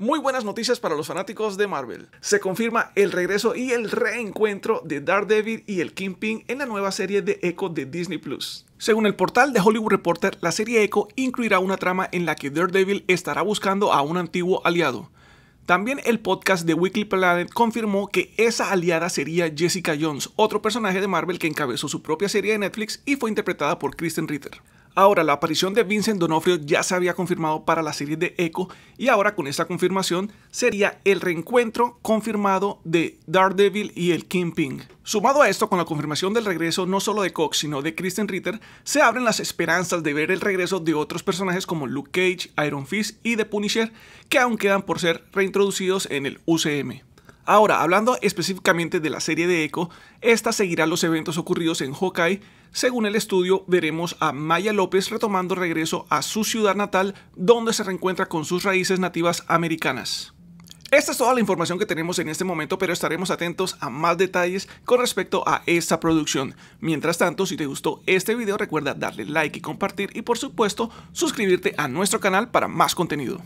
Muy buenas noticias para los fanáticos de Marvel. Se confirma el regreso y el reencuentro de Daredevil y el Kingpin en la nueva serie de Echo de Disney Plus. Según el portal de Hollywood Reporter, la serie Echo incluirá una trama en la que Daredevil estará buscando a un antiguo aliado. También el podcast de Weekly Planet confirmó que esa aliada sería Jessica Jones, otro personaje de Marvel que encabezó su propia serie de Netflix y fue interpretada por Kristen Ritter. Ahora, la aparición de Vincent Donofrio ya se había confirmado para la serie de Echo y ahora con esta confirmación sería el reencuentro confirmado de Daredevil y el Kingpin. Sumado a esto, con la confirmación del regreso no solo de Cox, sino de Kristen Ritter, se abren las esperanzas de ver el regreso de otros personajes como Luke Cage, Iron Fist y The Punisher, que aún quedan por ser reintroducidos en el UCM. Ahora, hablando específicamente de la serie de Echo, esta seguirá los eventos ocurridos en Hawkeye. Según el estudio, veremos a Maya López retomando regreso a su ciudad natal, donde se reencuentra con sus raíces nativas americanas. Esta es toda la información que tenemos en este momento, pero estaremos atentos a más detalles con respecto a esta producción. Mientras tanto, si te gustó este video, recuerda darle like y compartir y por supuesto suscribirte a nuestro canal para más contenido.